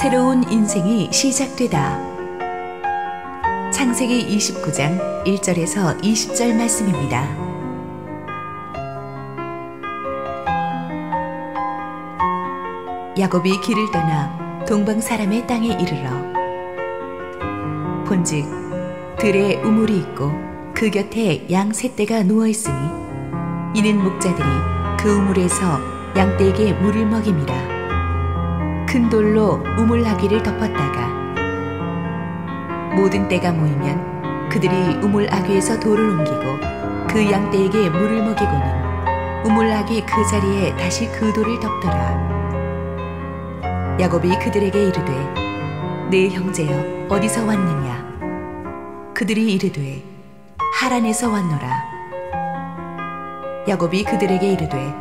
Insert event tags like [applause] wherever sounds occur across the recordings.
새로운 인생이 시작되다. 창세기 29장 1절에서 20절 말씀입니다. 야곱이 길을 떠나 동방 사람의 땅에 이르러 본즉 들에 우물이 있고 그 곁에 양 새떼가 누워 있으니 이는 목자들이 그 우물에서 양떼에게 물을 먹입니다. 큰 돌로 우물아기를 덮었다가 모든 때가 모이면 그들이 우물아귀에서 돌을 옮기고 그 양떼에게 물을 먹이고는 우물아귀 그 자리에 다시 그 돌을 덮더라. 야곱이 그들에게 이르되 내 형제여 어디서 왔느냐 그들이 이르되 하란에서 왔노라 야곱이 그들에게 이르되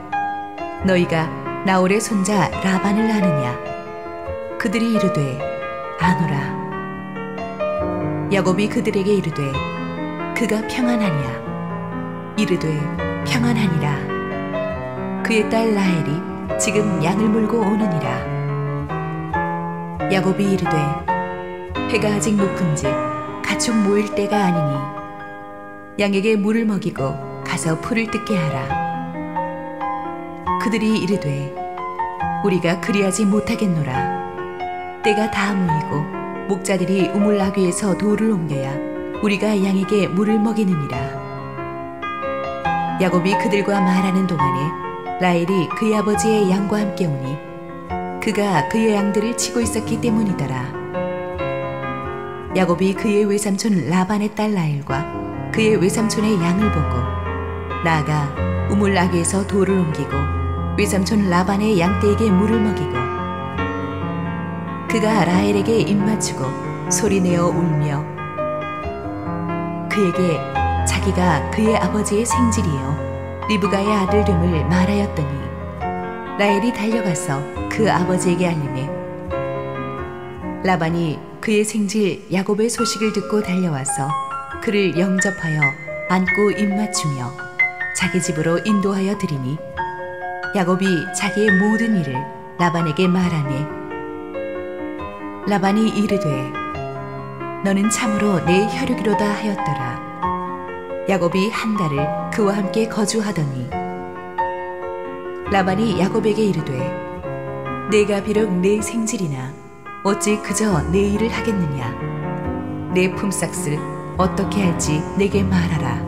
너희가 나홀의 손자 라반을 아느냐 그들이 이르되 아노라 야곱이 그들에게 이르되 그가 평안하냐 이르되 평안하니라 그의 딸 라헬이 지금 양을 몰고 오느니라 야곱이 이르되 해가 아직 높은지 가축 모일 때가 아니니 양에게 물을 먹이고 가서 풀을 뜯게 하라 그들이 이르되 우리가 그리하지 못하겠노라 때가 다무이고 목자들이 우물 나귀에서 돌을 옮겨야 우리가 양에게 물을 먹이느니라. 야곱이 그들과 말하는 동안에 라헬이 그의 아버지의 양과 함께 오니 그가 그의 양들을 치고 있었기 때문이더라. 야곱이 그의 외삼촌 라반의 딸 라헬과 그의 외삼촌의 양을 보고 나아가 우물 나귀에서 돌을 옮기고 외삼촌 라반의 양떼에게 물을 먹이고 그가 라헬에게 입맞추고 소리내어 울며 그에게 자기가 그의 아버지의 생질이요 리브가의 아들됨을 말하였더니 라헬이 달려가서 그 아버지에게 알리해 라반이 그의 생질 야곱의 소식을 듣고 달려와서 그를 영접하여 안고 입맞추며 자기 집으로 인도하여 드리니 야곱이 자기의 모든 일을 라반에게 말하네 라반이 이르되 너는 참으로 내 혈육이로다 하였더라 야곱이 한 달을 그와 함께 거주하더니 라반이 야곱에게 이르되 내가 비록 내 생질이나 어찌 그저 내 일을 하겠느냐 내 품삯을 어떻게 할지 내게 말하라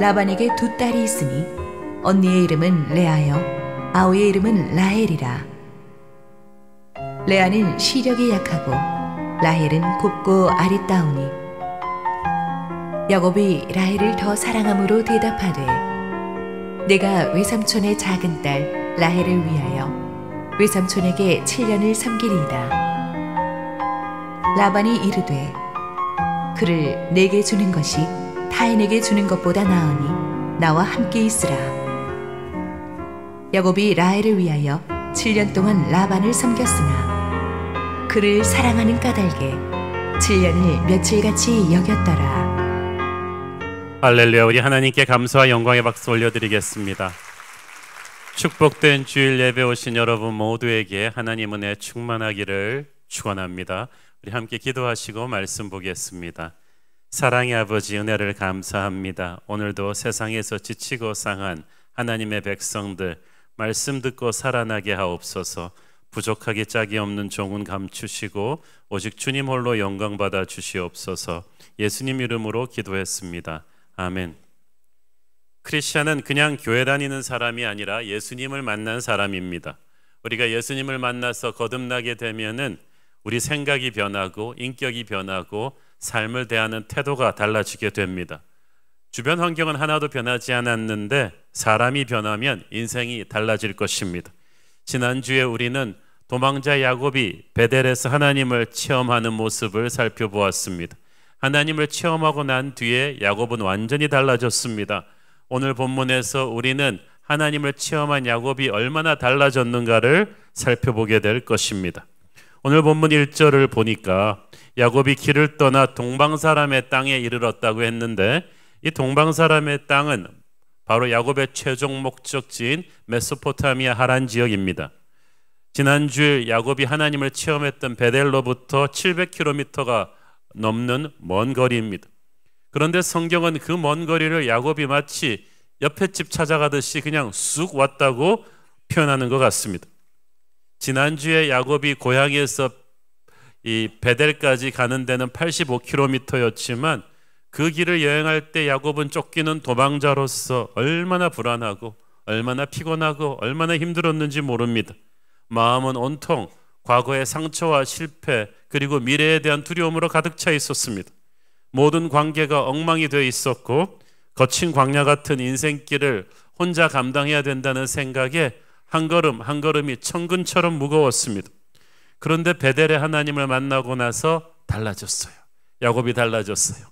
라반에게 두 딸이 있으니 언니의 이름은 레아여 아우의 이름은 라엘이라 레아는 시력이 약하고 라헬은 곱고 아리따우니 야곱이 라헬을 더 사랑함으로 대답하되 내가 외삼촌의 작은 딸 라헬을 위하여 외삼촌에게 7년을 섬기리이다. 라반이 이르되 그를 내게 주는 것이 타인에게 주는 것보다 나으니 나와 함께 있으라. 야곱이 라헬을 위하여 7년 동안 라반을 섬겼으나 그를 사랑하는 까닭에 7년을 며칠같이 여겼더라. 할렐루야 우리 하나님께 감사와 영광의 박수 올려드리겠습니다. 축복된 주일 예배 오신 여러분 모두에게 하나님 은혜 충만하기를 축원합니다. 우리 함께 기도하시고 말씀 보겠습니다. 사랑의 아버지 은혜를 감사합니다. 오늘도 세상에서 지치고 상한 하나님의 백성들 말씀 듣고 살아나게 하옵소서. 부족하게 짝이 없는 종은 감추시고 오직 주님 홀로 영광 받아 주시옵소서. 예수님 이름으로 기도했습니다. 아멘. 크리스천은 그냥 교회 다니는 사람이 아니라 예수님을 만난 사람입니다. 우리가 예수님을 만나서 거듭나게 되면은 우리 생각이 변하고 인격이 변하고 삶을 대하는 태도가 달라지게 됩니다. 주변 환경은 하나도 변하지 않았는데 사람이 변하면 인생이 달라질 것입니다. 지난주에 우리는 도망자 야곱이 베델에서 하나님을 체험하는 모습을 살펴보았습니다. 하나님을 체험하고 난 뒤에 야곱은 완전히 달라졌습니다. 오늘 본문에서 우리는 하나님을 체험한 야곱이 얼마나 달라졌는가를 살펴보게 될 것입니다. 오늘 본문 1절을 보니까 야곱이 길을 떠나 동방 사람의 땅에 이르렀다고 했는데 이 동방 사람의 땅은 바로 야곱의 최종 목적지인 메소포타미아 하란 지역입니다. 지난주에 야곱이 하나님을 체험했던 베델로부터 700km가 넘는 먼 거리입니다. 그런데 성경은 그 먼 거리를 야곱이 마치 옆에 집 찾아가듯이 그냥 쑥 왔다고 표현하는 것 같습니다. 지난주에 야곱이 고향에서 이 베델까지 가는 데는 85km였지만 그 길을 여행할 때 야곱은 쫓기는 도망자로서 얼마나 불안하고 얼마나 피곤하고 얼마나 힘들었는지 모릅니다. 마음은 온통 과거의 상처와 실패 그리고 미래에 대한 두려움으로 가득 차 있었습니다. 모든 관계가 엉망이 되어 있었고 거친 광야 같은 인생길을 혼자 감당해야 된다는 생각에 한 걸음 한 걸음이 천근처럼 무거웠습니다. 그런데 베델의 하나님을 만나고 나서 달라졌어요. 야곱이 달라졌어요.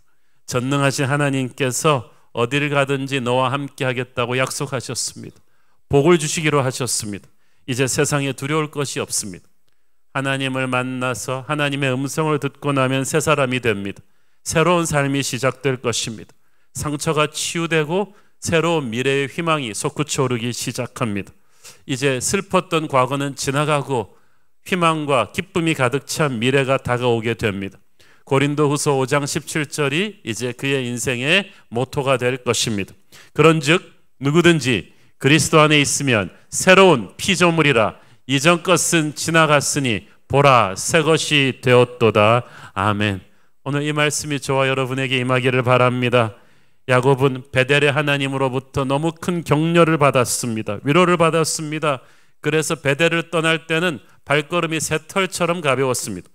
전능하신 하나님께서 어디를 가든지 너와 함께 하겠다고 약속하셨습니다. 복을 주시기로 하셨습니다. 이제 세상에 두려울 것이 없습니다. 하나님을 만나서 하나님의 음성을 듣고 나면 새 사람이 됩니다. 새로운 삶이 시작될 것입니다. 상처가 치유되고 새로운 미래의 희망이 솟구쳐 오르기 시작합니다. 이제 슬펐던 과거는 지나가고 희망과 기쁨이 가득 찬 미래가 다가오게 됩니다. 고린도후서 5장 17절이 이제 그의 인생의 모토가 될 것입니다. 그런즉 누구든지 그리스도 안에 있으면 새로운 피조물이라 이전 것은 지나갔으니 보라 새 것이 되었도다. 아멘. 오늘 이 말씀이 저와 여러분에게 임하기를 바랍니다. 야곱은 베델의 하나님으로부터 너무 큰 격려를 받았습니다. 위로를 받았습니다. 그래서 베델을 떠날 때는 발걸음이 새털처럼 가벼웠습니다.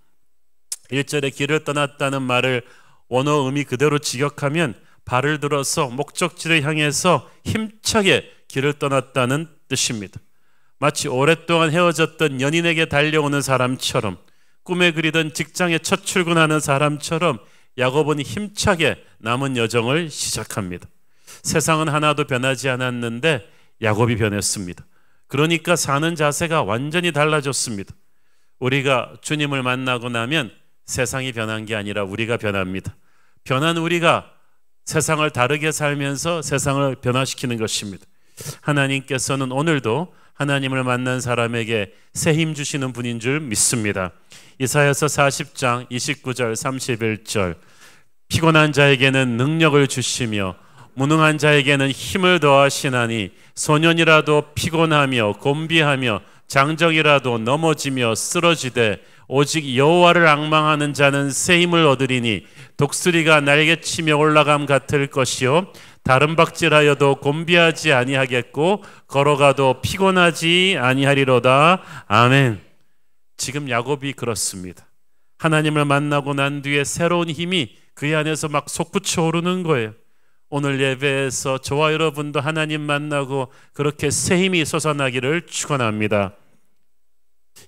일절에 길을 떠났다는 말을 원어 음이 그대로 직역하면 발을 들어서 목적지를 향해서 힘차게 길을 떠났다는 뜻입니다. 마치 오랫동안 헤어졌던 연인에게 달려오는 사람처럼 꿈에 그리던 직장에 첫 출근하는 사람처럼 야곱은 힘차게 남은 여정을 시작합니다. 세상은 하나도 변하지 않았는데 야곱이 변했습니다. 그러니까 사는 자세가 완전히 달라졌습니다. 우리가 주님을 만나고 나면 세상이 변한 게 아니라 우리가 변합니다. 변한 우리가 세상을 다르게 살면서 세상을 변화시키는 것입니다. 하나님께서는 오늘도 하나님을 만난 사람에게 새 힘 주시는 분인 줄 믿습니다. 이사야서 40장 29절 31절 피곤한 자에게는 능력을 주시며 무능한 자에게는 힘을 더하시나니 소년이라도 피곤하며 곤비하며 장정이라도 넘어지며 쓰러지되 오직 여호와를 악망하는 자는 새 힘을 얻으리니 독수리가 날개치며 올라감 같을 것이요 다른 박질하여도 곤비하지 아니하겠고 걸어가도 피곤하지 아니하리로다. 아멘. 지금 야곱이 그렇습니다. 하나님을 만나고 난 뒤에 새로운 힘이 그의 안에서 막 솟구쳐 오르는 거예요. 오늘 예배에서 저와 여러분도 하나님 만나고 그렇게 새 힘이 솟아나기를 축원합니다.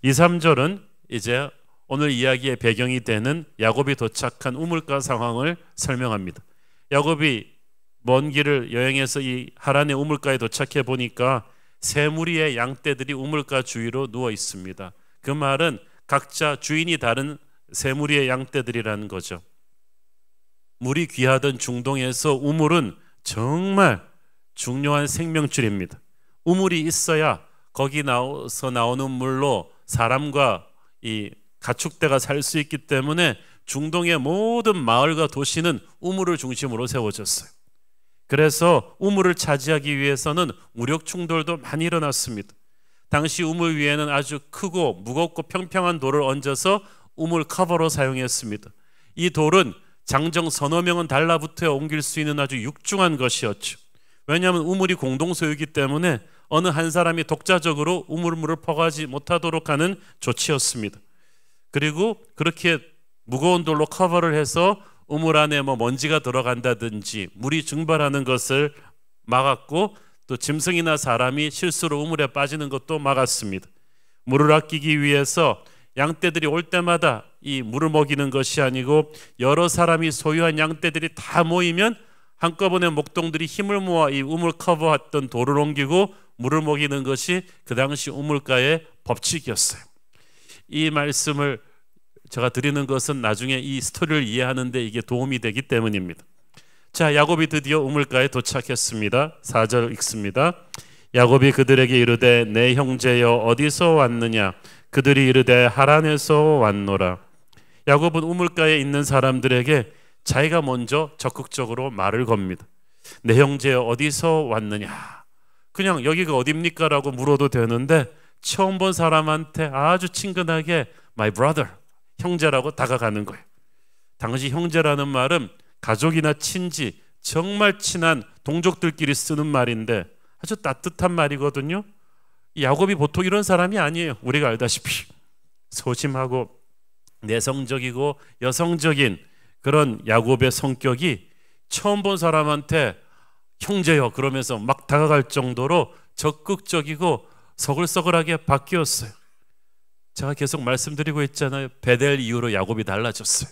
2, 3절은 이제 오늘 이야기의 배경이 되는 야곱이 도착한 우물가 상황을 설명합니다. 야곱이 먼 길을 여행해서 이 하란의 우물가에 도착해 보니까 세 무리의 양떼들이 우물가 주위로 누워 있습니다. 그 말은 각자 주인이 다른 세 무리의 양떼들이라는 거죠. 물이 귀하던 중동에서 우물은 정말 중요한 생명줄입니다. 우물이 있어야 거기 나와서 나오는 물로 사람과 이 가축대가 살 수 있기 때문에 중동의 모든 마을과 도시는 우물을 중심으로 세워졌어요. 그래서 우물을 차지하기 위해서는 무력 충돌도 많이 일어났습니다. 당시 우물 위에는 아주 크고 무겁고 평평한 돌을 얹어서 우물 커버로 사용했습니다. 이 돌은 장정 서너 명은 달라붙어 옮길 수 있는 아주 육중한 것이었죠. 왜냐하면 우물이 공동 소유이기 때문에 어느 한 사람이 독자적으로 우물물을 퍼가지 못하도록 하는 조치였습니다. 그리고 그렇게 무거운 돌로 커버를 해서 우물 안에 뭐 먼지가 들어간다든지 물이 증발하는 것을 막았고 또 짐승이나 사람이 실수로 우물에 빠지는 것도 막았습니다. 물을 아끼기 위해서 양떼들이 올 때마다 이 물을 먹이는 것이 아니고 여러 사람이 소유한 양떼들이 다 모이면 한꺼번에 목동들이 힘을 모아 이 우물 커버했던 돌을 옮기고 물을 먹이는 것이 그 당시 우물가의 법칙이었어요. 이 말씀을 제가 드리는 것은 나중에 이 스토리를 이해하는데 이게 도움이 되기 때문입니다. 자, 야곱이 드디어 우물가에 도착했습니다. 4절 읽습니다. 야곱이 그들에게 이르되 내 형제여 어디서 왔느냐 그들이 이르되 하란에서 왔노라. 야곱은 우물가에 있는 사람들에게 자기가 먼저 적극적으로 말을 겁니다. 내 형제 어디서 왔느냐? 그냥 여기가 어딥니까라고 물어도 되는데 처음 본 사람한테 아주 친근하게 my brother 형제라고 다가가는 거예요. 당시 형제라는 말은 가족이나 친지, 정말 친한 동족들끼리 쓰는 말인데 아주 따뜻한 말이거든요. 야곱이 보통 이런 사람이 아니에요. 우리가 알다시피 소심하고 내성적이고 여성적인 그런 야곱의 성격이 처음 본 사람한테 형제여 그러면서 막 다가갈 정도로 적극적이고 서글서글하게 바뀌었어요. 제가 계속 말씀드리고 있잖아요. 베델 이후로 야곱이 달라졌어요.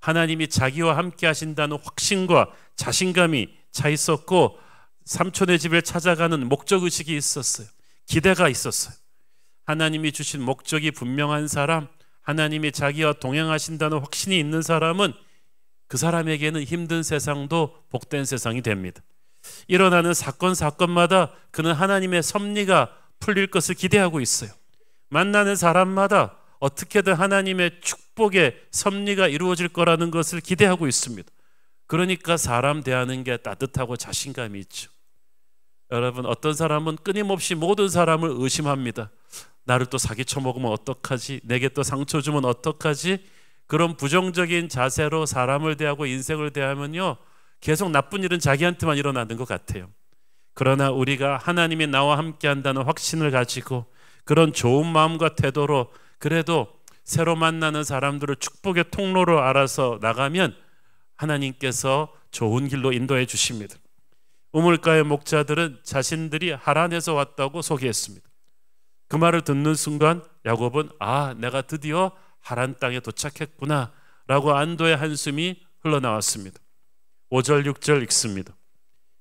하나님이 자기와 함께 하신다는 확신과 자신감이 차 있었고 삼촌의 집을 찾아가는 목적 의식이 있었어요. 기대가 있었어요. 하나님이 주신 목적이 분명한 사람, 하나님이 자기와 동행하신다는 확신이 있는 사람은 그 사람에게는 힘든 세상도 복된 세상이 됩니다. 일어나는 사건 사건마다 그는 하나님의 섭리가 풀릴 것을 기대하고 있어요. 만나는 사람마다 어떻게든 하나님의 축복의 섭리가 이루어질 거라는 것을 기대하고 있습니다. 그러니까 사람 대하는 게 따뜻하고 자신감이 있죠. 여러분 어떤 사람은 끊임없이 모든 사람을 의심합니다. 나를 또 사기 쳐먹으면 어떡하지? 내게 또 상처 주면 어떡하지? 그런 부정적인 자세로 사람을 대하고 인생을 대하면요. 계속 나쁜 일은 자기한테만 일어나는 것 같아요. 그러나 우리가 하나님이 나와 함께 한다는 확신을 가지고 그런 좋은 마음과 태도로 그래도 새로 만나는 사람들을 축복의 통로로 알아서 나가면 하나님께서 좋은 길로 인도해 주십니다. 우물가의 목자들은 자신들이 하란에서 왔다고 소개했습니다. 그 말을 듣는 순간 야곱은 아 내가 드디어 하란 땅에 도착했구나 라고 안도의 한숨이 흘러나왔습니다. 5절 6절 읽습니다.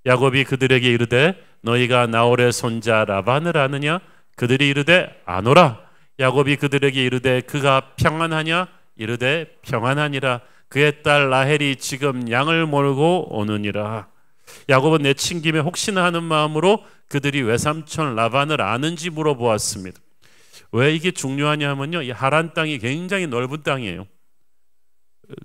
야곱이 그들에게 이르되 너희가 나홀의 손자 라반을 아느냐 그들이 이르되 아노라 야곱이 그들에게 이르되 그가 평안하냐 이르되 평안하니라 그의 딸 라헬이 지금 양을 몰고 오느니라 야곱은 내친 김에 혹시나 하는 마음으로 그들이 외삼촌 라반을 아는지 물어보았습니다 왜 이게 중요하냐 하면요 이 하란 땅이 굉장히 넓은 땅이에요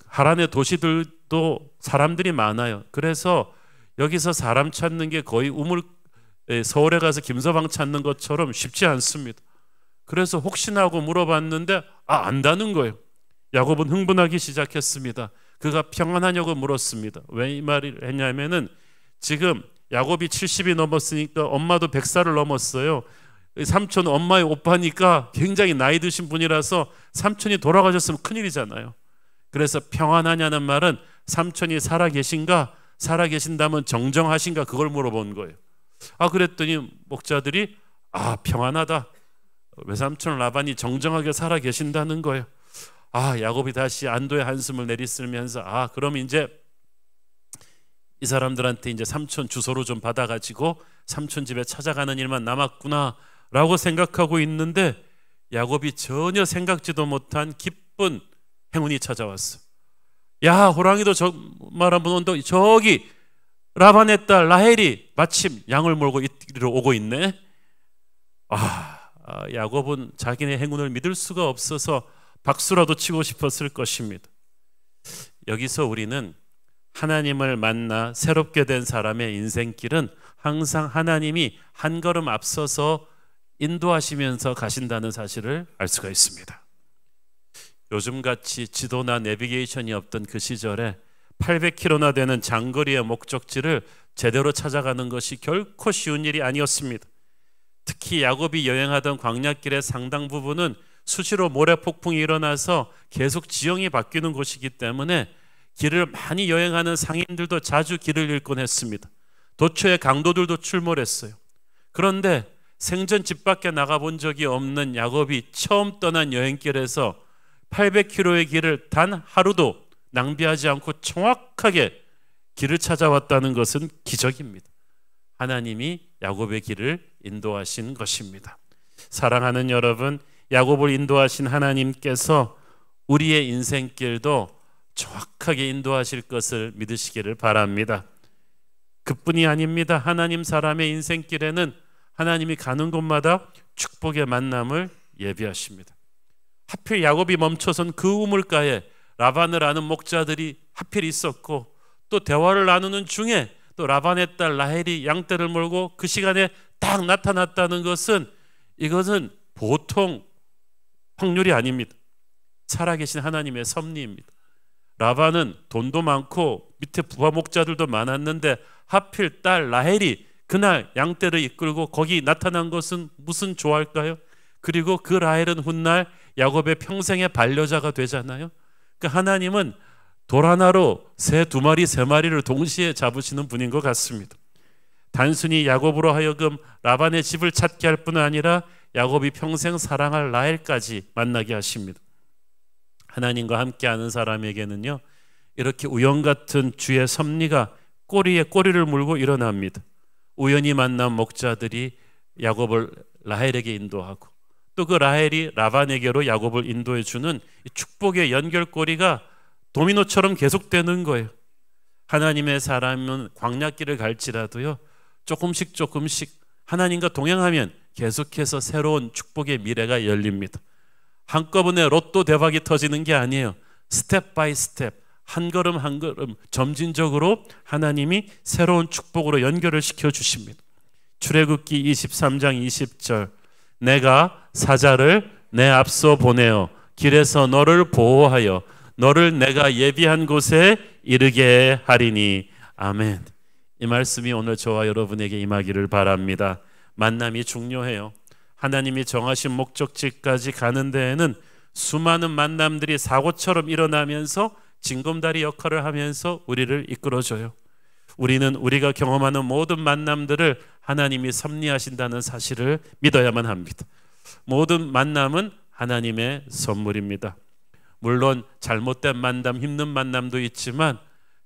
하란의 도시들도 사람들이 많아요 그래서 여기서 사람 찾는 게 거의 우물 예, 서울에 가서 김서방 찾는 것처럼 쉽지 않습니다. 그래서 혹시나 하고 물어봤는데 아 안다는 거예요. 야곱은 흥분하기 시작했습니다. 그가 평안하냐고 물었습니다. 왜 이 말을 했냐면은 지금 야곱이 70이 넘었으니까 엄마도 100살을 넘었어요. 삼촌 엄마의 오빠니까 굉장히 나이 드신 분이라서 삼촌이 돌아가셨으면 큰일이잖아요. 그래서 평안하냐는 말은 삼촌이 살아 계신가? 살아 계신다면 정정하신가? 그걸 물어본 거예요. 아 그랬더니 목자들이 아 평안하다. 외삼촌 라반이 정정하게 살아 계신다는 거예요. 아 야곱이 다시 안도의 한숨을 내리쓰면서 아 그럼 이제 이 사람들한테 이제 삼촌 주소로 좀 받아가지고 삼촌 집에 찾아가는 일만 남았구나라고 생각하고 있는데 야곱이 전혀 생각지도 못한 기쁜 행운이 찾아왔어. 야 호랑이도 저 말 한번 온다. 저기 라반의 딸 라헬이 마침 양을 몰고 이리로 오고 있네. 아, 아, 야곱은 자기네 행운을 믿을 수가 없어서 박수라도 치고 싶었을 것입니다. 여기서 우리는 하나님을 만나 새롭게 된 사람의 인생길은 항상 하나님이 한 걸음 앞서서 인도하시면서 가신다는 사실을 알 수가 있습니다. 요즘같이 지도나 내비게이션이 없던 그 시절에 800km나 되는 장거리의 목적지를 제대로 찾아가는 것이 결코 쉬운 일이 아니었습니다. 특히 야곱이 여행하던 광야길의 상당 부분은 수시로 모래 폭풍이 일어나서 계속 지형이 바뀌는 곳이기 때문에 길을 많이 여행하는 상인들도 자주 길을 잃곤 했습니다. 도처의 강도들도 출몰했어요. 그런데 생전 집 밖에 나가본 적이 없는 야곱이 처음 떠난 여행길에서 800km의 길을 단 하루도 낭비하지 않고 정확하게 길을 찾아왔다는 것은 기적입니다. 하나님이 야곱의 길을 인도하신 것입니다. 사랑하는 여러분, 야곱을 인도하신 하나님께서 우리의 인생길도 정확하게 인도하실 것을 믿으시기를 바랍니다. 그뿐이 아닙니다. 하나님 사람의 인생길에는 하나님이 가는 곳마다 축복의 만남을 예비하십니다. 하필 야곱이 멈춰선 그 우물가에 라반을 아는 목자들이 하필 있었고 또 대화를 나누는 중에 또 라반의 딸 라헬이 양떼를 몰고 그 시간에 딱 나타났다는 것은 이것은 보통 확률이 아닙니다. 살아계신 하나님의 섭리입니다. 라반은 돈도 많고 밑에 부하 목자들도 많았는데 하필 딸 라헬이 그날 양떼를 이끌고 거기 나타난 것은 무슨 조할까요? 그리고 그 라헬은 훗날 야곱의 평생의 반려자가 되잖아요. 그러니까 하나님은 돌 하나로 새 두 마리 세 마리를 동시에 잡으시는 분인 것 같습니다. 단순히 야곱으로 하여금 라반의 집을 찾게 할 뿐 아니라 야곱이 평생 사랑할 라헬까지 만나게 하십니다. 하나님과 함께하는 사람에게는요 이렇게 우연 같은 주의 섭리가 꼬리에 꼬리를 물고 일어납니다. 우연히 만난 목자들이 야곱을 라헬에게 인도하고 또그 라헬이 라반에게로 야곱을 인도해 주는 축복의 연결고리가 도미노처럼 계속되는 거예요. 하나님의 사람은 광약길을 갈지라도요. 조금씩 조금씩 하나님과 동행하면 계속해서 새로운 축복의 미래가 열립니다. 한꺼번에 로또 대박이 터지는 게 아니에요. 스텝 바이 스텝, 한 걸음 한 걸음 점진적으로 하나님이 새로운 축복으로 연결을 시켜 주십니다. 출애굽기 23장 20절 내가 사자를 내 앞서 보내어 길에서 너를 보호하여 너를 내가 예비한 곳에 이르게 하리니 아멘. 이 말씀이 오늘 저와 여러분에게 임하기를 바랍니다. 만남이 중요해요. 하나님이 정하신 목적지까지 가는 데에는 수많은 만남들이 사고처럼 일어나면서 징검다리 역할을 하면서 우리를 이끌어줘요. 우리는 우리가 경험하는 모든 만남들을 하나님이 섭리하신다는 사실을 믿어야만 합니다. 모든 만남은 하나님의 선물입니다. 물론 잘못된 만남, 힘든 만남도 있지만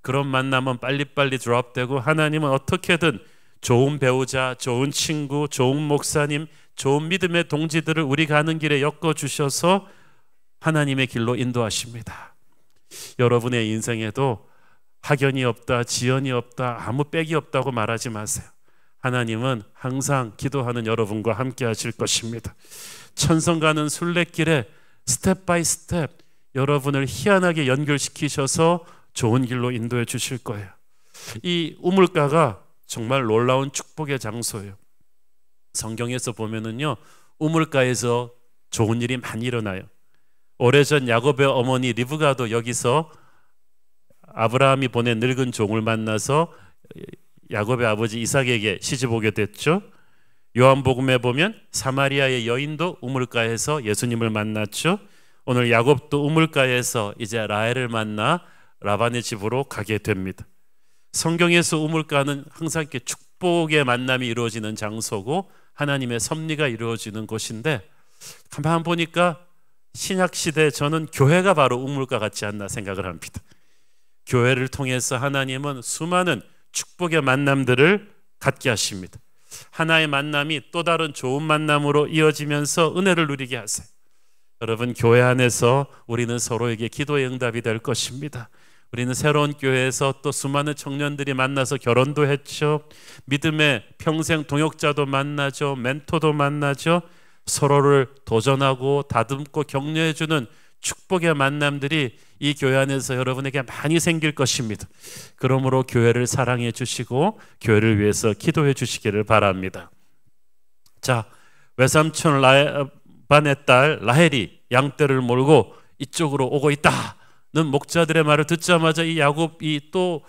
그런 만남은 빨리빨리 드랍되고 하나님은 어떻게든 좋은 배우자, 좋은 친구, 좋은 목사님, 좋은 믿음의 동지들을 우리 가는 길에 엮어 주셔서 하나님의 길로 인도하십니다. 여러분의 인생에도 학연이 없다, 지연이 없다, 아무 빽이 없다고 말하지 마세요. 하나님은 항상 기도하는 여러분과 함께 하실 것입니다. 천성 가는 순례길에 스텝 바이 스텝 여러분을 희한하게 연결시키셔서 좋은 길로 인도해 주실 거예요. 이 우물가가 정말 놀라운 축복의 장소예요. 성경에서 보면은요. 우물가에서 좋은 일이 많이 일어나요. 오래전 야곱의 어머니 리브가도 여기서 아브라함이 보낸 늙은 종을 만나서 야곱의 아버지 이삭에게 시집 오게 됐죠. 요한복음에 보면 사마리아의 여인도 우물가에서 예수님을 만났죠. 오늘 야곱도 우물가에서 이제 라헬을 만나 라반의 집으로 가게 됩니다. 성경에서 우물가는 항상 축복의 만남이 이루어지는 장소고 하나님의 섭리가 이루어지는 곳인데 가만 보니까 신약 시대 저는 교회가 바로 우물가 같지 않나 생각을 합니다. 교회를 통해서 하나님은 수많은 축복의 만남들을 갖게 하십니다. 하나의 만남이 또 다른 좋은 만남으로 이어지면서 은혜를 누리게 하세요. 여러분 교회 안에서 우리는 서로에게 기도의 응답이 될 것입니다. 우리는 새로운 교회에서 또 수많은 청년들이 만나서 결혼도 했죠. 믿음의 평생 동역자도 만나죠. 멘토도 만나죠. 서로를 도전하고 다듬고 격려해주는 축복의 만남들이 이 교회 안에서 여러분에게 많이 생길 것입니다. 그러므로 교회를 사랑해 주시고 교회를 위해서 기도해 주시기를 바랍니다. 자, 외삼촌 라반의 딸 라헬이 양떼를 몰고 이쪽으로 오고 있다는 목자들의 말을 듣자마자 이 야곱이 또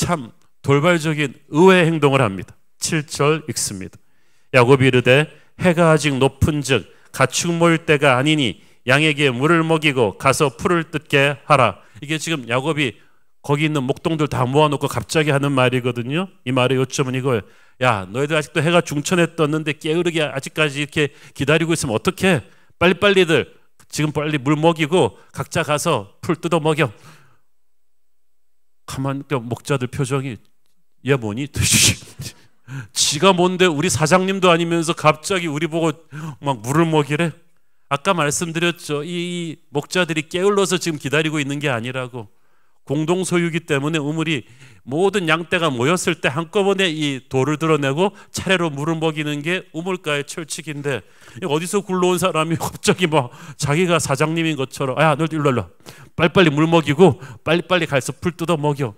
참 돌발적인 의외의 행동을 합니다. 7절 읽습니다. 야곱이 이르되 해가 아직 높은 즉 가축 몰 때가 아니니 양에게 물을 먹이고 가서 풀을 뜯게 하라. 이게 지금 야곱이 거기 있는 목동들 다 모아놓고 갑자기 하는 말이거든요. 이 말의 요점은 이거예요. 야, 너희들 아직도 해가 중천에 떴는데 깨으르게 아직까지 이렇게 기다리고 있으면 어떡해? 빨리빨리들 지금 빨리 물 먹이고 각자 가서 풀 뜯어 먹여. 가만 그 목자들 표정이 얘 뭐니? 지가 뭔데 우리 사장님도 아니면서 갑자기 우리 보고 막 물을 먹이래? 아까 말씀드렸죠. 이 목자들이 게을러서 지금 기다리고 있는 게 아니라고 공동 소유기 때문에 우물이 모든 양떼가 모였을 때 한꺼번에 이 돌을 드러내고 차례로 물을 먹이는 게 우물가의 철칙인데 어디서 굴러온 사람이 [laughs] 갑자기 뭐 자기가 사장님인 것처럼 아야 너 일로 일로 빨리빨리 물 먹이고 빨리빨리 가서 풀 뜯어 먹여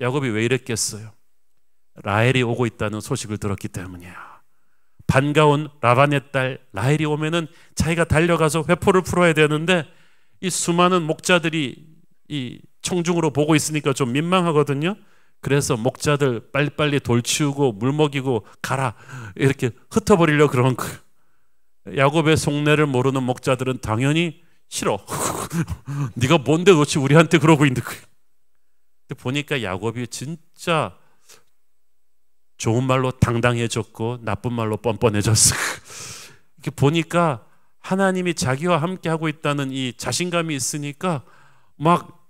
야곱이 왜 이랬겠어요 라헬이 오고 있다는 소식을 들었기 때문이야 반가운 라반의 딸 라헬이 오면은 자기가 달려가서 회포를 풀어야 되는데 이 수많은 목자들이 이 청중으로 보고 있으니까 좀 민망하거든요. 그래서 목자들 빨리빨리 돌치우고 물 먹이고 가라 이렇게 흩어버리려 그런 거. 야곱의 속내를 모르는 목자들은 당연히 싫어. [laughs] 네가 뭔데 도대체 우리한테 그러고 있는 거. 보니까 야곱이 진짜 좋은 말로 당당해졌고 나쁜 말로 뻔뻔해졌어. [laughs] 이렇게 보니까 하나님이 자기와 함께 하고 있다는 이 자신감이 있으니까 막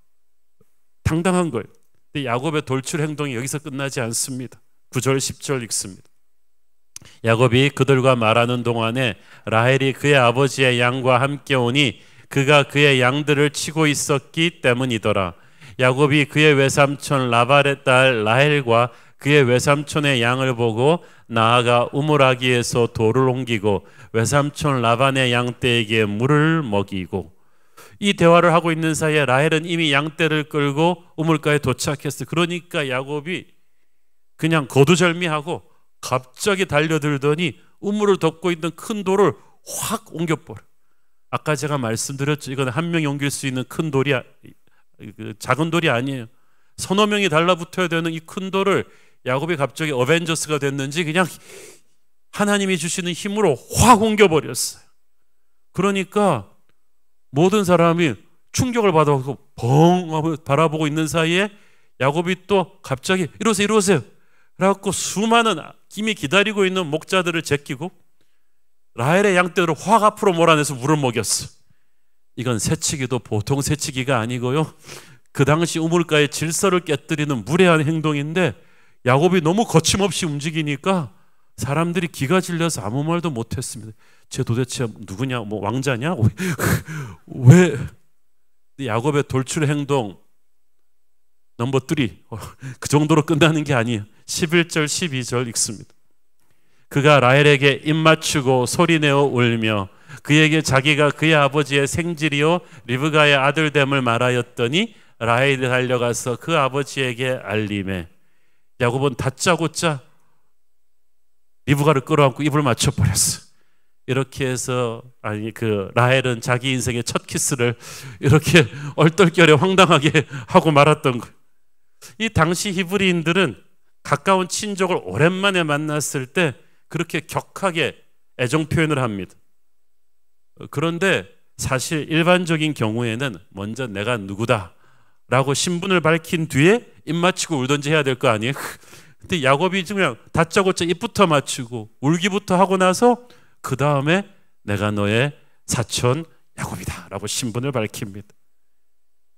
당당한 거예요. 근데 야곱의 돌출 행동이 여기서 끝나지 않습니다. 9절 10절 읽습니다. 야곱이 그들과 말하는 동안에 라헬이 그의 아버지의 양과 함께 오니 그가 그의 양들을 치고 있었기 때문이더라. 야곱이 그의 외삼촌 라발의 딸 라헬과 그의 외삼촌의 양을 보고 나아가 우물아기에서 돌을 옮기고 외삼촌 라반의 양떼에게 물을 먹이고 이 대화를 하고 있는 사이에 라헬은 이미 양떼를 끌고 우물가에 도착했어. 그러니까 야곱이 그냥 거두절미하고 갑자기 달려들더니 우물을 덮고 있는 큰 돌을 확 옮겨버려. 아까 제가 말씀드렸죠. 이건 한 명이 옮길 수 있는 큰 돌이 아, 그 작은 돌이 아니에요. 서너 명이 달라붙어야 되는 이 큰 돌을 야곱이 갑자기 어벤져스가 됐는지 그냥 하나님이 주시는 힘으로 확 옮겨버렸어요. 그러니까 모든 사람이 충격을 받아서 벙 하고 바라보고 있는 사이에 야곱이 또 갑자기 이러세요 이러세요 그래갖고 수많은 이미 기다리고 있는 목자들을 제끼고 라헬의 양떼를 확 앞으로 몰아내서 물을 먹였어 이건 새치기도 보통 새치기가 아니고요 그 당시 우물가의 질서를 깨뜨리는 무례한 행동인데 야곱이 너무 거침없이 움직이니까 사람들이 기가 질려서 아무 말도 못했습니다. 쟤 도대체 누구냐? 뭐 왕자냐? 왜 [laughs] 야곱의 돌출 행동 넘버 3그 어, 정도로 끝나는 게 아니에요. 11절 12절 읽습니다. 그가 라헬에게 입맞추고 소리내어 울며 그에게 자기가 그의 아버지의 생질이요 리브가의 아들됨을 말하였더니 라헬이 달려가서 그 아버지에게 알림해 야곱은 다짜고짜 리브가를 끌어안고 입을 맞춰 버렸어. 이렇게 해서 아니 그 라헬은 자기 인생의 첫 키스를 이렇게 [laughs] 얼떨결에 황당하게 하고 말았던 거예요. 이 당시 히브리인들은 가까운 친족을 오랜만에 만났을 때 그렇게 격하게 애정 표현을 합니다. 그런데 사실 일반적인 경우에는 먼저 내가 누구다 라고 신분을 밝힌 뒤에 입 맞추고 울던지 해야 될 거 아니에요? [laughs] 근데 야곱이 그냥 다짜고짜 입부터 맞추고 울기부터 하고 나서 그 다음에 내가 너의 사촌 야곱이다 라고 신분을 밝힙니다.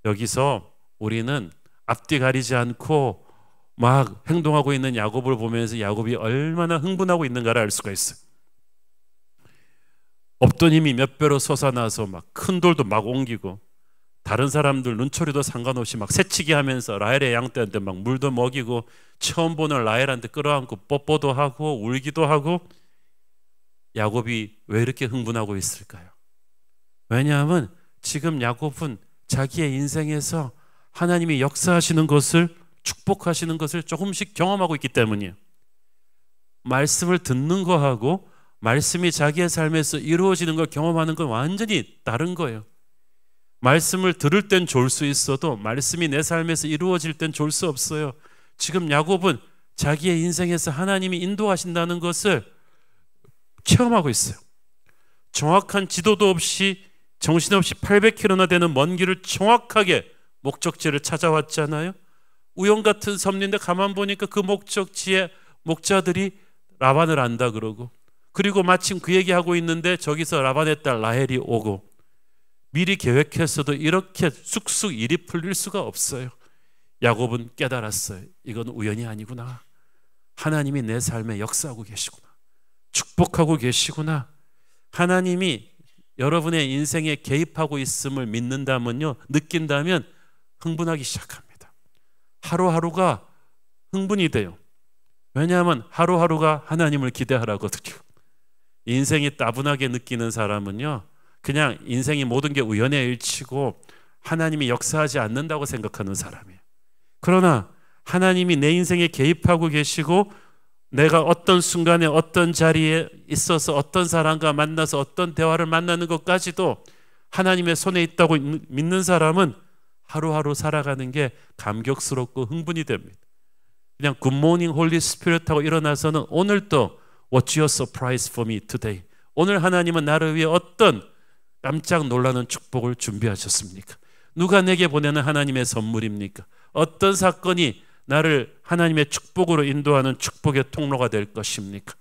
여기서 우리는 앞뒤 가리지 않고 막 행동하고 있는 야곱을 보면서 야곱이 얼마나 흥분하고 있는가를 알 수가 있어요. 없던 힘이 몇 배로 솟아나서 막 큰 돌도 막 옮기고 다른 사람들 눈초리도 상관없이 막 새치기 하면서 라헬의 양떼한테 막 물도 먹이고 처음 보는 라헬한테 끌어안고 뽀뽀도 하고 울기도 하고 야곱이 왜 이렇게 흥분하고 있을까요? 왜냐하면 지금 야곱은 자기의 인생에서 하나님이 역사하시는 것을 축복하시는 것을 조금씩 경험하고 있기 때문이에요. 말씀을 듣는 거하고 말씀이 자기의 삶에서 이루어지는 걸 경험하는 건 완전히 다른 거예요. 말씀을 들을 땐 좋을 수 있어도 말씀이 내 삶에서 이루어질 땐 좋을 수 없어요. 지금 야곱은 자기의 인생에서 하나님이 인도하신다는 것을 체험하고 있어요. 정확한 지도도 없이 정신없이 800km나 되는 먼 길을 정확하게 목적지를 찾아왔잖아요. 우연 같은 섬인데 가만 보니까 그 목적지에 목자들이 라반을 안다 그러고 그리고 마침 그 얘기하고 있는데 저기서 라반의 딸 라헬이 오고 미리 계획했어도 이렇게 쑥쑥 일이 풀릴 수가 없어요. 야곱은 깨달았어요. 이건 우연이 아니구나. 하나님이 내 삶에 역사하고 계시구나. 축복하고 계시구나. 하나님이 여러분의 인생에 개입하고 있음을 믿는다면요, 느낀다면 흥분하기 시작합니다. 하루하루가 흥분이 돼요. 왜냐하면 하루하루가 하나님을 기대하라거든요. 고 인생이 따분하게 느끼는 사람은요, 그냥 인생이 모든 게우연에 일치고 하나님이 역사하지 않는다고 생각하는 사람이에요. 그러나 하나님이 내 인생에 개입하고 계시고 내가 어떤 순간에 어떤 자리에 있어서 어떤 사람과 만나서 어떤 대화를 만나는 것까지도 하나님의 손에 있다고 믿는 사람은 하루하루 살아가는 게 감격스럽고 흥분이 됩니다. 그냥 굿모닝 홀리 스피릿 하고 일어나서는 오늘도 What's your surprise for me today? 오늘 하나님은 나를 위해 어떤 깜짝 놀라는 축복을 준비하셨습니까? 누가 내게 보내는 하나님의 선물입니까? 어떤 사건이 나를 하나님의 축복으로 인도하는 축복의 통로가 될 것입니까?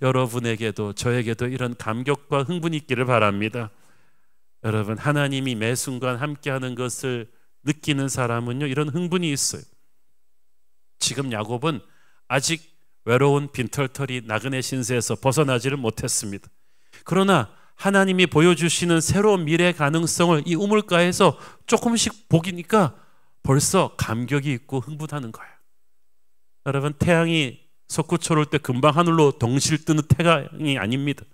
여러분에게도 저에게도 이런 감격과 흥분이 있기를 바랍니다. 여러분 하나님이 매 순간 함께하는 것을 느끼는 사람은요 이런 흥분이 있어요. 지금 야곱은 아직 외로운 빈털털이 나그네 신세에서 벗어나지를 못했습니다. 그러나 하나님이 보여주시는 새로운 미래 가능성을 이 우물가에서 조금씩 보기니까 벌써 감격이 있고 흥분하는 거예요. 여러분 태양이 석구철 올때 금방 하늘로 동실 뜨는 태양이 아닙니다.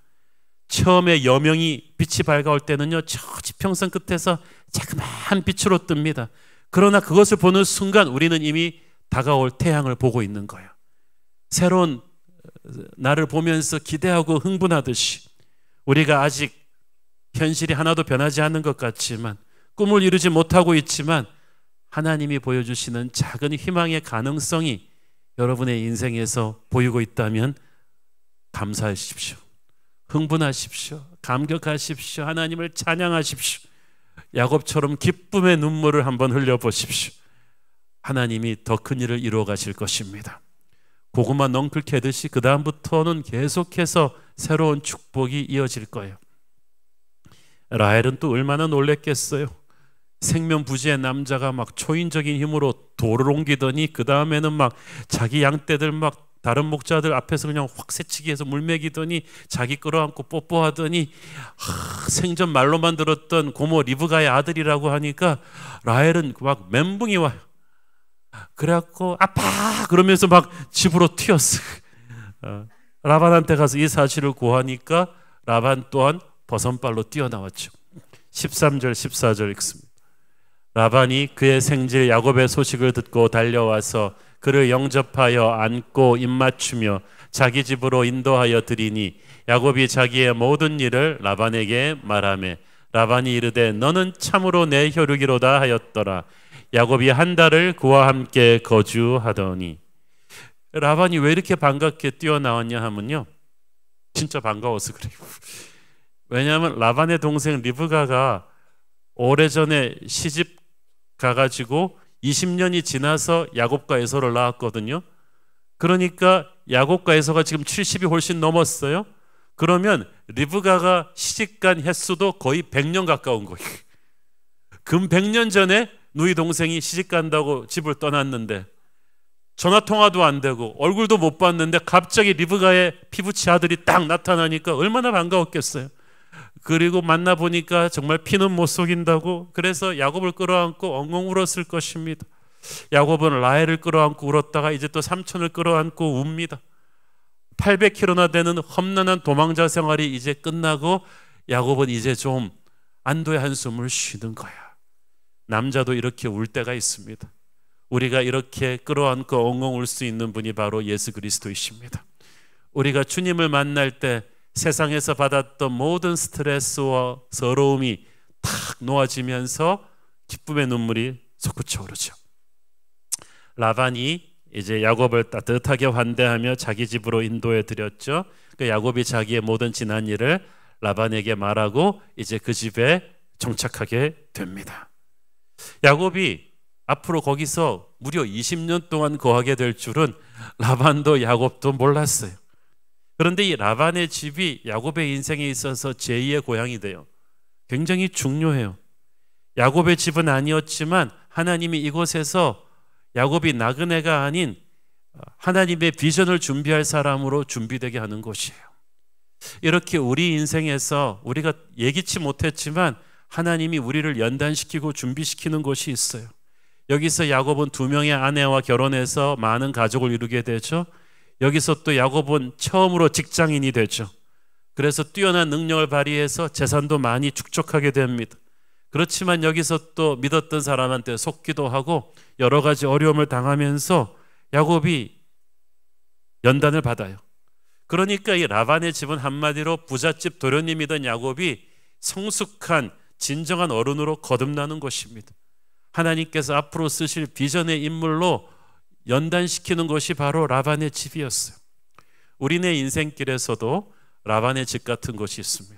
처음에 여명이 빛이 밝아올 때는요 저 지평선 끝에서 자그마한 빛으로 뜹니다. 그러나 그것을 보는 순간 우리는 이미 다가올 태양을 보고 있는 거예요. 새로운 나를 보면서 기대하고 흥분하듯이 우리가 아직 현실이 하나도 변하지 않는 것 같지만 꿈을 이루지 못하고 있지만 하나님이 보여주시는 작은 희망의 가능성이 여러분의 인생에서 보이고 있다면 감사하십시오. 흥분하십시오. 감격하십시오. 하나님을 찬양하십시오. 야곱처럼 기쁨의 눈물을 한번 흘려 보십시오. 하나님이 더 큰 일을 이루어 가실 것입니다. 고구마 넝클캐듯이 그 다음부터는 계속해서 새로운 축복이 이어질 거예요. 라헬은 또 얼마나 놀랬겠어요. 생명 부지의 남자가 막 초인적인 힘으로 돌을 옮기더니 그 다음에는 막 자기 양떼들 막 다른 목자들 앞에서 그냥 확 새치기 해서 물매기더니 자기 끌어안고 뽀뽀하더니 하, 생전 말로만 들었던 고모 리브가의 아들이라고 하니까 라헬은 막 멘붕이 와요. 그래갖고 아파 그러면서 막 집으로 튀었어. 어, 라반한테 가서 이 사실을 고하니까 라반 또한 버선발로 뛰어나왔죠. 13절 14절 읽습니다. 라반이 그의 생질 야곱의 소식을 듣고 달려와서 그를 영접하여 안고 입맞추며 자기 집으로 인도하여 드리니 야곱이 자기의 모든 일을 라반에게 말하며 라반이 이르되 너는 참으로 내 혈육이로다 하였더라 야곱이 한 달을 그와 함께 거주하더니 라반이 왜 이렇게 반갑게 뛰어나왔냐 하면요. 진짜 반가워서 그래요. 왜냐하면 라반의 동생 리브가가 오래전에 시집 가가지고 20년이 지나서 야곱과 에서를 낳았거든요. 그러니까 야곱과 에서가 지금 70이 훨씬 넘었어요. 그러면 리브가가 시집간 횟수도 거의 100년 가까운 거예요. [laughs] 금 100년 전에 누이 동생이 시집 간다고 집을 떠났는데 전화 통화도 안 되고 얼굴도 못 봤는데 갑자기 리브가의 피부치 아들이 딱 나타나니까 얼마나 반가웠겠어요. 그리고 만나 보니까 정말 피는 못 속인다고 그래서 야곱을 끌어안고 엉엉 울었을 것입니다. 야곱은 라헬을 끌어안고 울었다가 이제 또 삼촌을 끌어안고 웁니다. 800km나 되는 험난한 도망자 생활이 이제 끝나고 야곱은 이제 좀 안도의 한숨을 쉬는 거야. 남자도 이렇게 울 때가 있습니다. 우리가 이렇게 끌어안고 엉엉 울 수 있는 분이 바로 예수 그리스도이십니다. 우리가 주님을 만날 때 세상에서 받았던 모든 스트레스와 서러움이 탁 놓아지면서 기쁨의 눈물이 솟구쳐 오르죠. 라반이 이제 야곱을 따뜻하게 환대하며 자기 집으로 인도해 드렸죠. 그 야곱이 자기의 모든 지난 일을 라반에게 말하고 이제 그 집에 정착하게 됩니다. 야곱이 앞으로 거기서 무려 20년 동안 거하게 될 줄은 라반도 야곱도 몰랐어요. 그런데 이 라반의 집이 야곱의 인생에 있어서 제2의 고향이 돼요. 굉장히 중요해요. 야곱의 집은 아니었지만 하나님이 이곳에서 야곱이 나그네가 아닌 하나님의 비전을 준비할 사람으로 준비되게 하는 것이에요. 이렇게 우리 인생에서 우리가 예기치 못했지만 하나님이 우리를 연단시키고 준비시키는 곳이 있어요. 여기서 야곱은 두 명의 아내와 결혼해서 많은 가족을 이루게 되죠. 여기서 또 야곱은 처음으로 직장인이 되죠. 그래서 뛰어난 능력을 발휘해서 재산도 많이 축적하게 됩니다. 그렇지만 여기서 또 믿었던 사람한테 속기도 하고 여러 가지 어려움을 당하면서 야곱이 연단을 받아요. 그러니까 이 라반의 집은 한마디로 부잣집 도련님이던 야곱이 성숙한 진정한 어른으로 거듭나는 것입니다. 하나님께서 앞으로 쓰실 비전의 인물로 연단시키는 것이 바로 라반의 집이었어요. 우리네 인생길에서도 라반의 집 같은 것이 있습니다.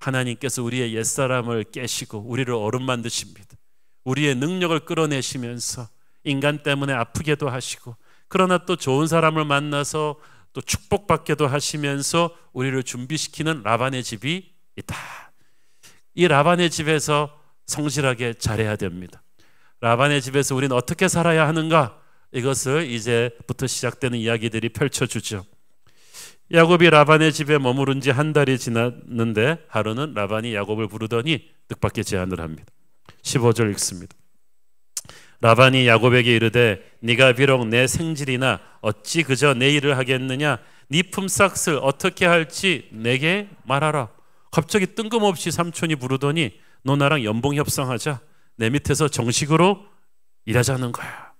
하나님께서 우리의 옛사람을 깨시고 우리를 어른 만드십니다. 우리의 능력을 끌어내시면서 인간 때문에 아프게도 하시고 그러나 또 좋은 사람을 만나서 또 축복받게도 하시면서 우리를 준비시키는 라반의 집이 있다. 이 라반의 집에서 성실하게 잘해야 됩니다. 라반의 집에서 우리는 어떻게 살아야 하는가? 이것을 이제부터 시작되는 이야기들이 펼쳐주죠. 야곱이 라반의 집에 머무른 지 한 달이 지났는데 하루는 라반이 야곱을 부르더니 뜻밖의 제안을 합니다. 15절 읽습니다. 라반이 야곱에게 이르되 네가 비록 내 생질이나 어찌 그저 내 일을 하겠느냐 네 품삯을 어떻게 할지 내게 말하라. 갑자기 뜬금없이 삼촌이 부르더니 너 나랑 연봉 협상하자. 내 밑에서 정식으로 일하자는 거야.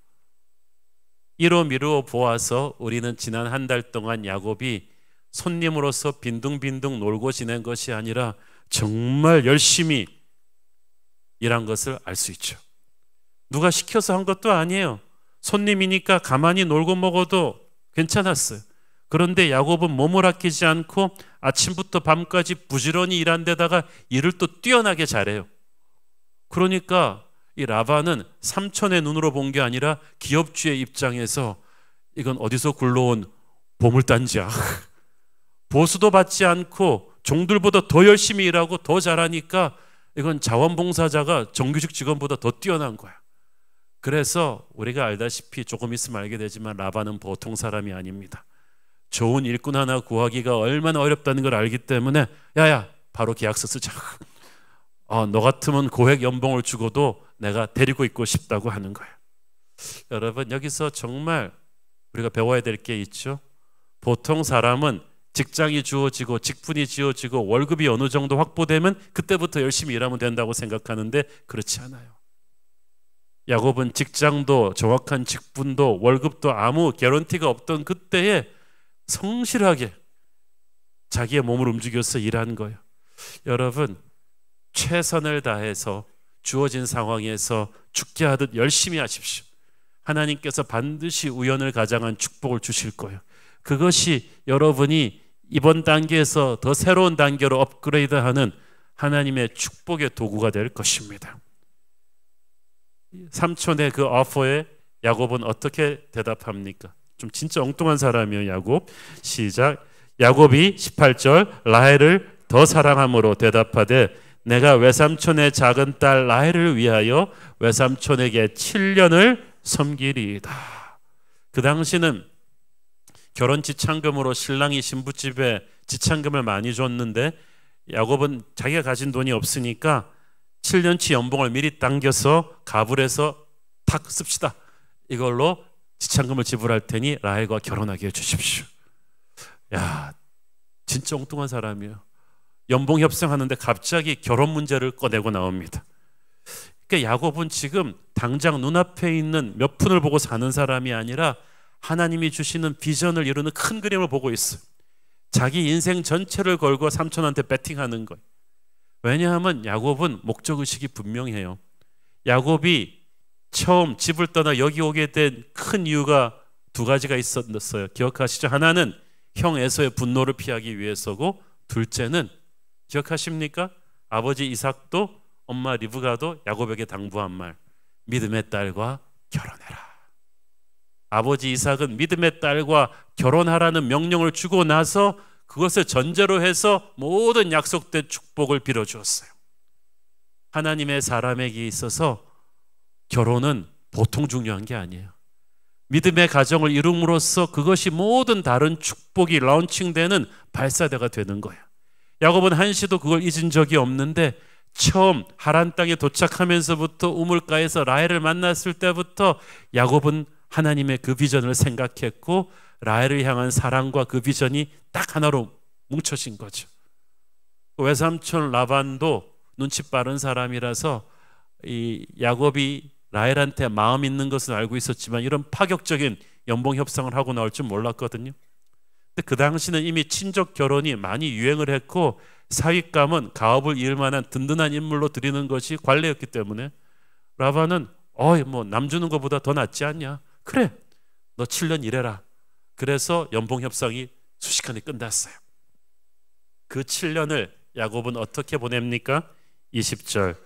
이로 미루어 보아서 우리는 지난 한 달 동안 야곱이 손님으로서 빈둥빈둥 놀고 지낸 것이 아니라 정말 열심히 일한 것을 알 수 있죠. 누가 시켜서 한 것도 아니에요. 손님이니까 가만히 놀고 먹어도 괜찮았어요. 그런데 야곱은 몸을 아끼지 않고 아침부터 밤까지 부지런히 일한 데다가 일을 또 뛰어나게 잘해요. 그러니까 이 라반은 삼촌의 눈으로 본 게 아니라 기업주의 입장에서 이건 어디서 굴러온 보물단지야. [laughs] 보수도 받지 않고 종들보다 더 열심히 일하고 더 잘하니까 이건 자원봉사자가 정규직 직원보다 더 뛰어난 거야. 그래서 우리가 알다시피 조금 있으면 알게 되지만 라반은 보통 사람이 아닙니다. 좋은 일꾼 하나 구하기가 얼마나 어렵다는 걸 알기 때문에 야야 바로 계약서 쓰자. [laughs] 어, 너 같으면 고액 연봉을 주고도 내가 데리고 있고 싶다고 하는 거예 여러분 여기서 정말 우리가 배워야 될 게 있죠. 보통 사람은 직장이 주어지고 직분이 주어지고 월급이 어느 정도 확보되면 그때부터 열심히 일하면 된다고 생각하는데 그렇지 않아요. 야곱은 직장도 정확한 직분도 월급도 아무 개런티가 없던 그때에 성실하게 자기의 몸을 움직여서 일한 거예요. 여러분, 최선을 다해서 주어진 상황에서 죽게 하듯 열심히 하십시오. 하나님께서 반드시 우연을 가장한 축복을 주실 거예요. 그것이 여러분이 이번 단계에서 더 새로운 단계로 업그레이드하는 하나님의 축복의 도구가 될 것입니다. 삼촌의 그 어퍼에 야곱은 어떻게 대답합니까? 좀 진짜 엉뚱한 사람이요 에 야곱. 시작. 야곱이 18절 라헬을 더 사랑함으로 대답하되 내가 외삼촌의 작은 딸 라헬을 위하여 외삼촌에게 7년을 섬기리이다. 그 당시는 결혼 지참금으로 신랑이 신부집에 지참금을 많이 줬는데 야곱은 자기가 가진 돈이 없으니까 7년치 연봉을 미리 당겨서 가불해서 탁 씁시다. 이걸로 지참금을 지불할 테니 라헬과 결혼하게 해주십시오. 야, 진짜 엉뚱한 사람이에요. 연봉 협상하는데 갑자기 결혼 문제를 꺼내고 나옵니다. 그러니까 야곱은 지금 당장 눈앞에 있는 몇 푼을 보고 사는 사람이 아니라 하나님이 주시는 비전을 이루는 큰 그림을 보고 있어. 요 자기 인생 전체를 걸고 삼촌한테 베팅하는 거예요. 왜냐하면 야곱은 목적 의식이 분명해요. 야곱이 처음 집을 떠나 여기 오게 된 큰 이유가 두 가지가 있었어요. 기억하시죠? 하나는 형 에서의 분노를 피하기 위해서고 둘째는 기억하십니까? 아버지 이삭도 엄마 리브가도 야곱에게 당부한 말 믿음의 딸과 결혼해라. 아버지 이삭은 믿음의 딸과 결혼하라는 명령을 주고 나서 그것을 전제로 해서 모든 약속된 축복을 빌어주었어요. 하나님의 사람에게 있어서 결혼은 보통 중요한 게 아니에요. 믿음의 가정을 이룸으로써 그것이 모든 다른 축복이 라운칭되는 발사대가 되는 거예요. 야곱은 한시도 그걸 잊은 적이 없는데 처음 하란 땅에 도착하면서부터 우물가에서 라헬을 만났을 때부터 야곱은 하나님의 그 비전을 생각했고 라헬을 향한 사랑과 그 비전이 딱 하나로 뭉쳐진 거죠. 외삼촌 라반도 눈치 빠른 사람이라서 이 야곱이 라헬한테 마음 있는 것은 알고 있었지만 이런 파격적인 연봉 협상을 하고 나올 줄 몰랐거든요. 근데 그 당시는 이미 친족 결혼이 많이 유행을 했고 사윗감은 가업을 이을 만한 든든한 인물로 드리는 것이 관례였기 때문에 라반은 어이 뭐 남 주는 것보다 더 낫지 않냐? 그래. 너 7년 일해라. 그래서 연봉 협상이 수식간에 끝났어요. 그 7년을 야곱은 어떻게 보냅니까? 20절.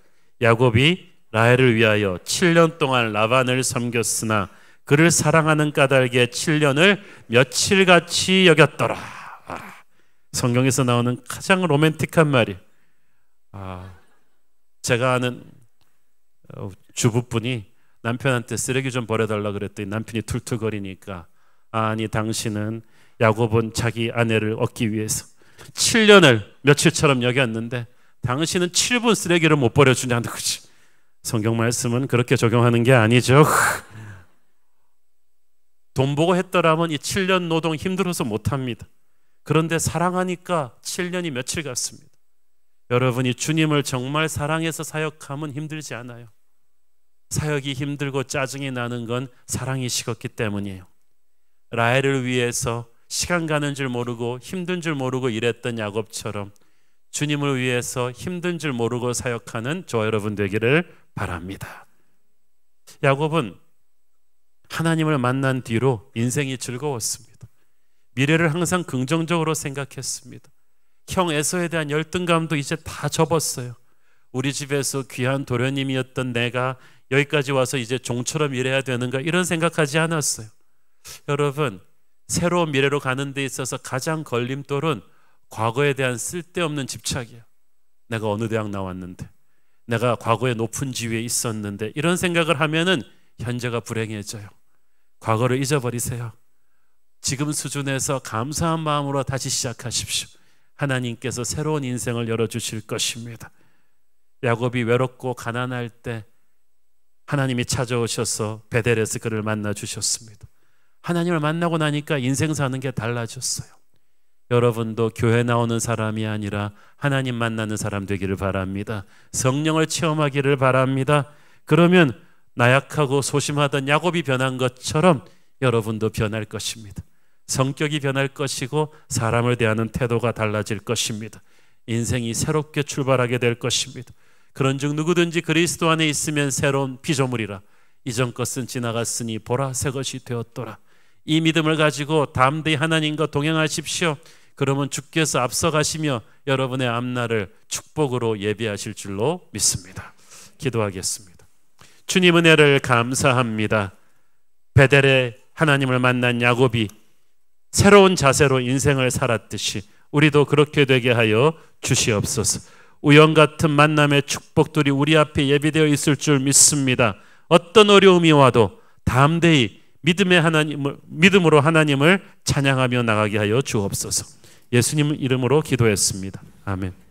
야곱이 라헬을 위하여 7년 동안 라반을 섬겼으나 그를 사랑하는 까닭에 7년을 며칠같이 여겼더라. 아, 성경에서 나오는 가장 로맨틱한 말이 아, 제가 아는 어, 주부분이 남편한테 쓰레기 좀 버려달라 그랬더니 남편이 툴툴거리니까 아니 당신은 야곱은 자기 아내를 얻기 위해서 7년을 며칠처럼 여겼는데 당신은 7분 쓰레기를 못 버려주냐는 거지. 성경 말씀은 그렇게 적용하는 게 아니죠. 돈 보고 했더라면 이 7년 노동 힘들어서 못합니다. 그런데 사랑하니까 7년이 며칠 같습니다. 여러분이 주님을 정말 사랑해서 사역하면 힘들지 않아요. 사역이 힘들고 짜증이 나는 건 사랑이 식었기 때문이에요. 라헬을 위해서 시간 가는 줄 모르고 힘든 줄 모르고 일했던 야곱처럼 주님을 위해서 힘든 줄 모르고 사역하는 저 여러분 되기를 바랍니다. 야곱은 하나님을 만난 뒤로 인생이 즐거웠습니다. 미래를 항상 긍정적으로 생각했습니다. 형 에서에 대한 열등감도 이제 다 접었어요. 우리 집에서 귀한 도련님이었던 내가 여기까지 와서 이제 종처럼 일해야 되는가 이런 생각하지 않았어요. 여러분, 새로운 미래로 가는 데 있어서 가장 걸림돌은 과거에 대한 쓸데없는 집착이에요. 내가 어느 대학 나왔는데, 내가 과거에 높은 지위에 있었는데 이런 생각을 하면은 현재가 불행해져요. 과거를 잊어버리세요. 지금 수준에서 감사한 마음으로 다시 시작하십시오. 하나님께서 새로운 인생을 열어 주실 것입니다. 야곱이 외롭고 가난할 때 하나님이 찾아오셔서 베델에서 그를 만나 주셨습니다. 하나님을 만나고 나니까 인생 사는 게 달라졌어요. 여러분도 교회 나오는 사람이 아니라 하나님 만나는 사람 되기를 바랍니다. 성령을 체험하기를 바랍니다. 그러면 나약하고 소심하던 야곱이 변한 것처럼 여러분도 변할 것입니다. 성격이 변할 것이고 사람을 대하는 태도가 달라질 것입니다. 인생이 새롭게 출발하게 될 것입니다. 그런즉 누구든지 그리스도 안에 있으면 새로운 피조물이라 이전 것은 지나갔으니 보라 새 것이 되었더라. 이 믿음을 가지고 담대히 하나님과 동행하십시오. 그러면 주께서 앞서가시며 여러분의 앞날을 축복으로 예비하실 줄로 믿습니다. 기도하겠습니다. 주님 은혜를 감사합니다. 베델에 하나님을 만난 야곱이 새로운 자세로 인생을 살았듯이 우리도 그렇게 되게 하여 주시옵소서. 우연 같은 만남의 축복들이 우리 앞에 예비되어 있을 줄 믿습니다. 어떤 어려움이 와도 담대히 믿음의 하나님을 믿음으로 하나님을 찬양하며 나가게 하여 주옵소서. 예수님 이름으로 기도했습니다. 아멘.